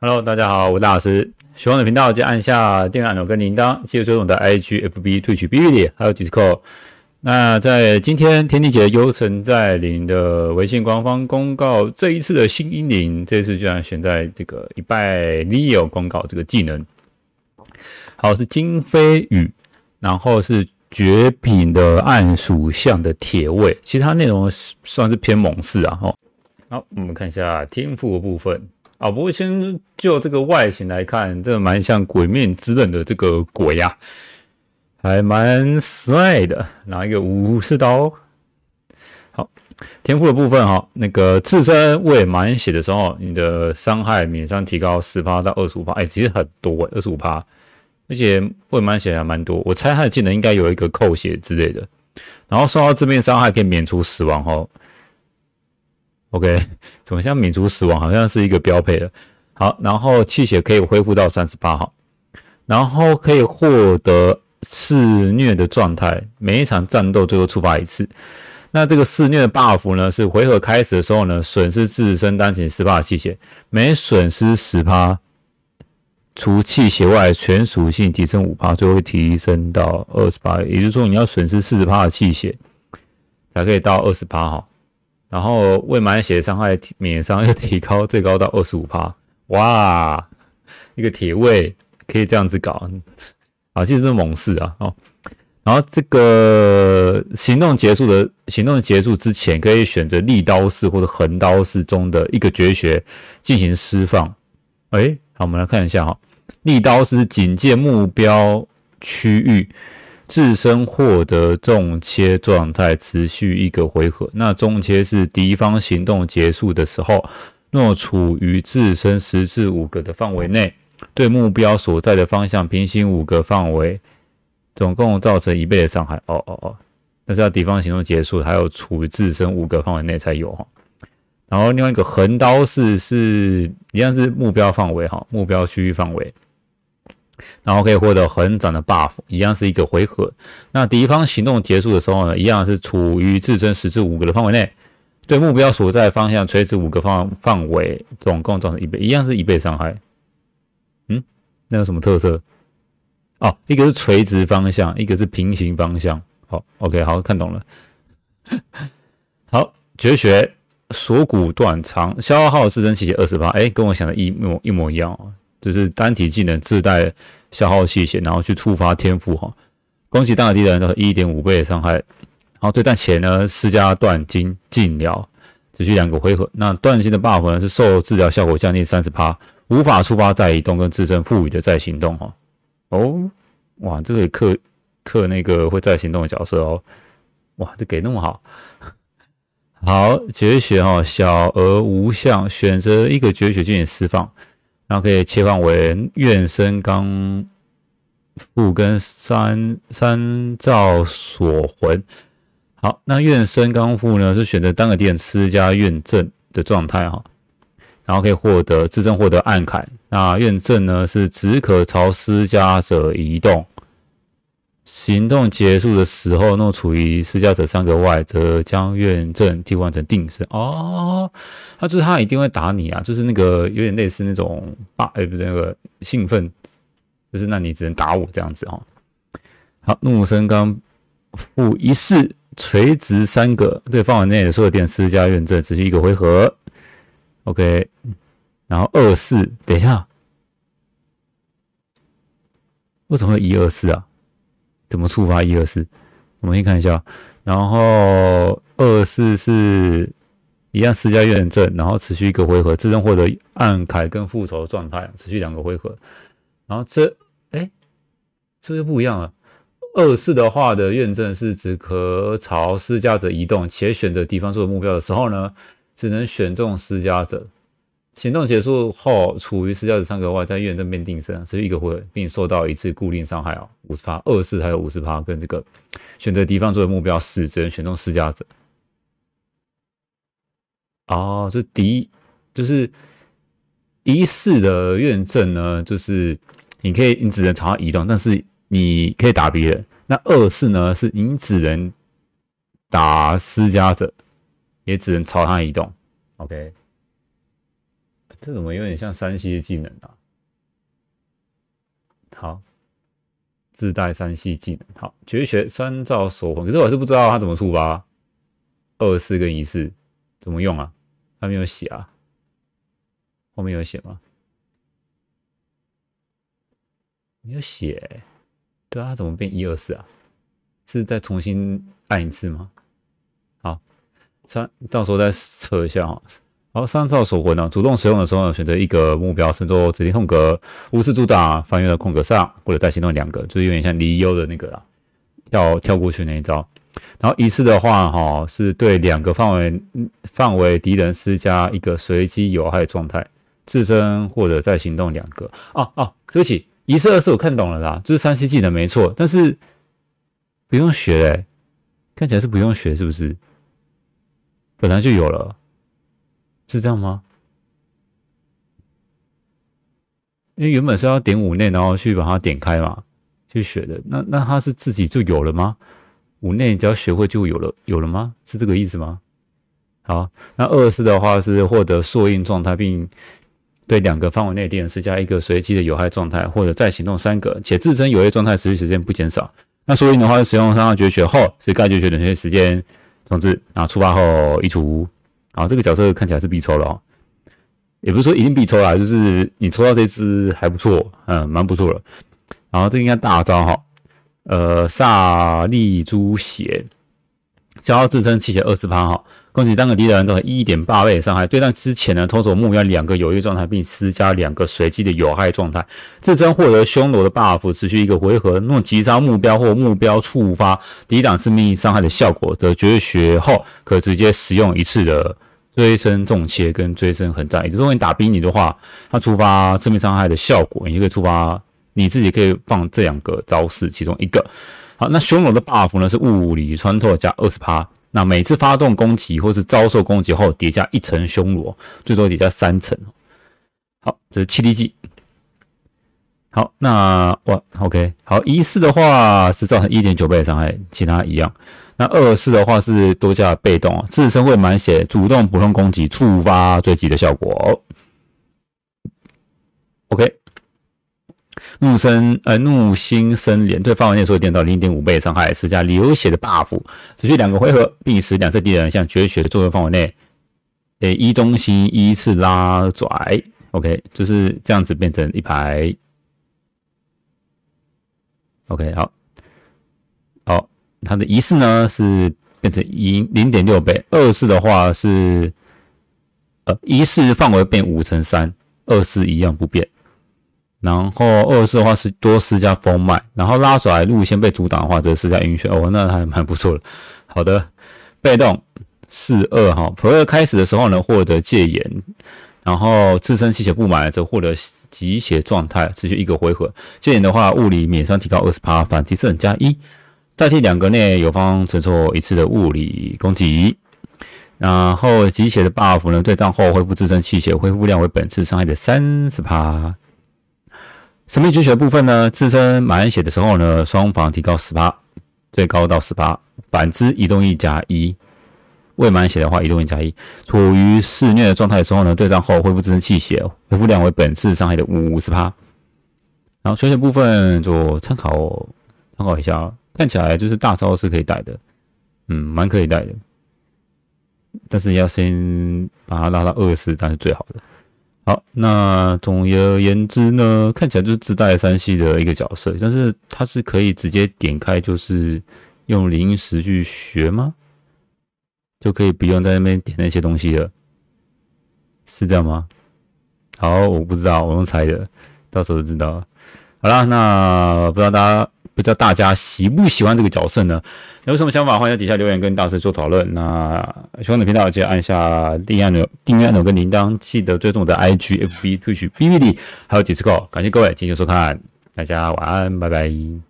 Hello，大家好，我是大老师。喜欢的频道，就按下订阅按钮跟铃铛，记得追踪我的 IGFB 退取 b u d d 还有 Discord。那在今天天地姐幽城在林的微信官方公告，这一次的新英灵，这次居然选在这个一拜 e 奥公告这个技能。好，是金飞羽，然后是绝品的暗属相的铁卫，其他内容算是偏猛士啊。好，好，我们看一下天赋的部分。啊，不过先就这个外形来看，这蛮像鬼面之刃的这个鬼啊，还蛮帅的，拿一个武士刀。好，天赋的部分哈，那个自身未满血的时候，你的伤害免伤提高十八到二十五帕，哎，其实很多，二十五帕，而且未满血还蛮多。我猜他的技能应该有一个扣血之类的，然后受到致命伤害可以免除死亡哦。OK，怎么像免除死亡好像是一个标配的。好，然后气血可以恢复到三十八号，然后可以获得肆虐的状态，每一场战斗最多触发一次。那这个肆虐的 buff 呢，是回合开始的时候呢，损失自身当前十帕气血，每损失十帕，除气血外全属性提升五最后会提升到二十八。也就是说，你要损失四十趴的气血，才可以到二十八号。然后未满血伤害免伤又提高，最高到二十五帕，哇！一个铁卫可以这样子搞，啊，这是猛士啊，哦。然后这个行动结束的行动结束之前，可以选择利刀式或者横刀式中的一个绝学进行释放。哎，好，我们来看一下哈，利刀是警戒目标区域。自身获得重切状态持续一个回合。那重切是敌方行动结束的时候，若处于自身十至五个的范围内，对目标所在的方向平行五个范围，总共造成一倍的伤害。哦哦哦！那是要敌方行动结束，还有处于自身五个范围内才有哈。然后另外一个横刀式是一样是目标范围哈，目标区域范围。然后可以获得横斩的 buff，一样是一个回合。那敌方行动结束的时候呢，一样是处于自身十至五个的范围内，对目标所在方向垂直五个方范围，总共造成一倍，一样是一倍伤害。嗯，那有什么特色？哦，一个是垂直方向，一个是平行方向。好，OK，好看懂了。好，绝学锁骨断肠，消耗自身气血二十八。哎，跟我想的一模一模一样啊。就是单体技能自带消耗气血，然后去触发天赋哈，攻击当个敌人的一点五倍的伤害。然后对，战前呢施加断金禁疗，只需两个回合。那断金的 buff 呢是受治疗效果降低三十趴，无法触发再移动跟自身赋予的再行动哦。哦，哇，这个克克那个会再行动的角色哦。哇，这给那么好。好，绝学哦，小而无相，选择一个绝学进行释放。然后可以切换为怨生刚复跟三三兆锁魂。好，那怨生刚复呢是选择单个电施加怨正的状态哈，然后可以获得自证获得暗铠。那怨正呢是只可朝施加者移动。行动结束的时候，若处于施加者三格外，则将验证替换成定身。哦，那就是他一定会打你啊！就是那个有点类似那种霸，哎，不是那个兴奋，就是那你只能打我这样子哦。好，怒鲁森刚负一四垂直三个，对，方围内的所有点施加验证，只需一个回合。OK，然后二四，等一下，为什么会一二四啊？怎么触发一二四？我们先看一下，然后二四是一样施加怨证，然后持续一个回合，自动获得暗凯跟复仇状态，持续两个回合。然后这哎是不是不一样了？二四的话的怨证是只可朝施加者移动，且选择敌方作为目标的时候呢，只能选中施加者。行动结束后，处于施加者上格的话，在院正面定身，是一个会并受到一次固定伤害啊，五十趴，二次还有五十趴，跟这个选择敌方作为目标死只能选中施加者。哦，这敌就是一式的验证呢，就是你可以，你只能朝他移动，但是你可以打别人。那二式呢，是你只能打施加者，也只能朝他移动。OK。这怎么有点像三系的技能啊？好，自带三系技能，好绝学三兆锁魂，可是我是不知道他怎么触发二四跟一四怎么用啊？他没有写啊？后面有写吗？没有写。对啊，他怎么变一二四啊？是再重新按一次吗？好，三到时候再测一下啊。然后三招手魂呢？主动使用的时候呢，选择一个目标，身周指定空格，无视阻打翻越到空格上，或者再行动两个，就是有点像离忧的那个跳跳过去那一招。然后一次的话，哈，是对两个范围范围敌人施加一个随机有害状态，自身或者再行动两个。啊啊，对不起，一次二次我看懂了啦，这是三七技能没错，但是不用学嘞，看起来是不用学是不是？本来就有了。是这样吗？因为原本是要点五内，然后去把它点开嘛，去学的。那那它是自己就有了吗？五内只要学会就有了，有了吗？是这个意思吗？好，那二是的话是获得缩印状态，并对两个范围内电人施加一个随机的有害状态，或者再行动三个，且自身有害状态持续时间不减少。那缩印的话是使用三号决学后，是该率学冷却时间终止，然后触发后移除。啊，这个角色看起来是必抽的哦，也不是说一定必抽啦，就是你抽到这只还不错，嗯，蛮不错的。然后这应该大招哈，呃，萨利猪血，消耗自身气血二十趴哈。攻击单个敌人造成一点八倍伤害。对战之前呢，偷走目标两个有益状态，并施加两个随机的有害状态。这将获得匈奴的 buff，持续一个回合。若击杀目标或目标触发抵挡致命伤害的效果的绝学后，可直接使用一次的追身重切跟追身横战。也就是说，你打兵你的话，它触发致命伤害的效果，你就可以触发你自己可以放这两个招式其中一个。好，那匈奴的 buff 呢是物理穿透加二十趴，那每次发动攻击或是遭受攻击后，叠加一层凶罗，最多叠加三层。好，这是七 D 技。好，那哇，OK，好，一式的话是造成一点九倍的伤害，其他一样。那二式的话是多加被动哦，自身会满血，主动普通攻击触发追击的效果。OK。怒声呃，怒心生连对范围内所有电到造成0.5倍伤害，施加流血的 buff，持续两个回合，并使两次敌人向绝血的作用范围内，诶一中心依次拉拽。OK，就是这样子变成一排。OK，好好，它的一式呢是变成一0.6倍，二式的话是，呃，一式范围变五乘三，二式一样不变。然后二四的话是多施加风脉，然后拉来路线被阻挡的话则施加晕眩哦，那还蛮不错的。好的，被动四二哈，普二开始的时候呢获得戒严，然后自身气血不满则获得集血状态，持续一个回合。戒严的话物理免伤提高二十趴，反击增加一，代替两格内友方承受一次的物理攻击。然后集血的 buff 呢对战后恢复自身气血，恢复量为本次伤害的三十趴。神秘追血部分呢，自身满血的时候呢，双防提高十八，最高到十八。反之移动一加一，未满血的话移动一加一。处于肆虐的状态的时候呢，对战后恢复自身气血，恢复量为本次伤害的五十趴。然后追血部分做参考，参考一下。看起来就是大招是可以带的，嗯，蛮可以带的。但是要先把它拉到二十，才是最好的。好，那总而言之呢，看起来就是自带三系的一个角色，但是它是可以直接点开，就是用零食去学吗？就可以不用在那边点那些东西了，是这样吗？好，我不知道，我用猜的，到时候就知道了。好了，那不知道大家。不知道大家喜不喜欢这个角色呢？有什么想法，欢迎在底下留言跟大师做讨论。那喜欢的频道记得按下订阅按钮、订阅按钮跟铃铛，记得追踪我的 IG、FB、Twitch、b v d b 还有 Discord。感谢各位今天收看，大家晚安，拜拜。